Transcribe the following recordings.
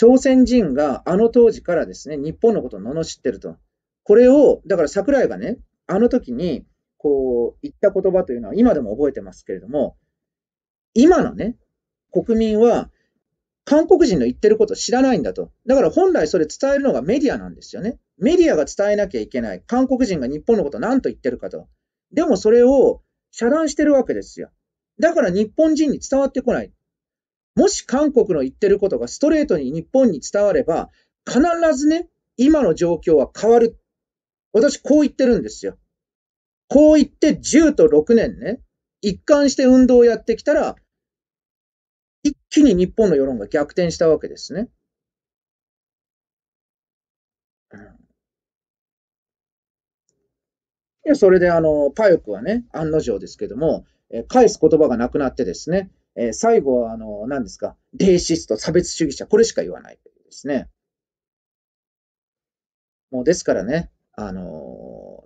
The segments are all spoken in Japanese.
朝鮮人があの当時からですね、日本のことを罵ってると。これを、だから桜井がね、あの時に、こう、言った言葉というのは今でも覚えてますけれども、今のね、国民は、韓国人の言ってること知らないんだと。だから本来それ伝えるのがメディアなんですよね。メディアが伝えなきゃいけない。韓国人が日本のこと何と言ってるかと。でもそれを遮断してるわけですよ。だから日本人に伝わってこない。もし韓国の言ってることがストレートに日本に伝われば、必ずね、今の状況は変わる。私、こう言ってるんですよ。こう言って10と6年ね、一貫して運動をやってきたら、一気に日本の世論が逆転したわけですね。で、それであの、パヨクはね、案の定ですけども、え返す言葉がなくなってですね、えー、最後は、あの、何ですか、レイシスト、差別主義者、これしか言わないですね。もうですからね、あの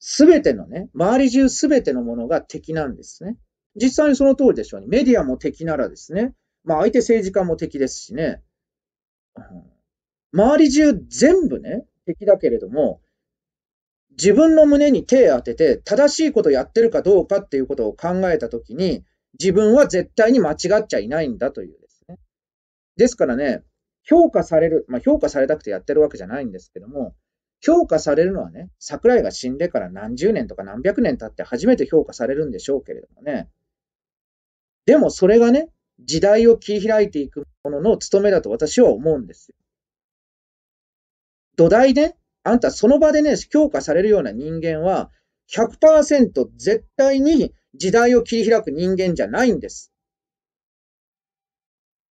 す、べてのね、周り中すべてのものが敵なんですね。実際にその通りでしょうね。メディアも敵ならですね、まあ相手政治家も敵ですしね、うん、周り中全部ね、敵だけれども、自分の胸に手を当てて正しいことをやってるかどうかっていうことを考えたときに、自分は絶対に間違っちゃいないんだというですね。ですからね、評価される、まあ、評価されたくてやってるわけじゃないんですけども、評価されるのはね、桜井が死んでから何十年とか何百年経って初めて評価されるんでしょうけれどもね。でもそれがね、時代を切り開いていくものの務めだと私は思うんですよ。土台で、あんたその場でね、評価されるような人間は、100%絶対に時代を切り開く人間じゃないんです。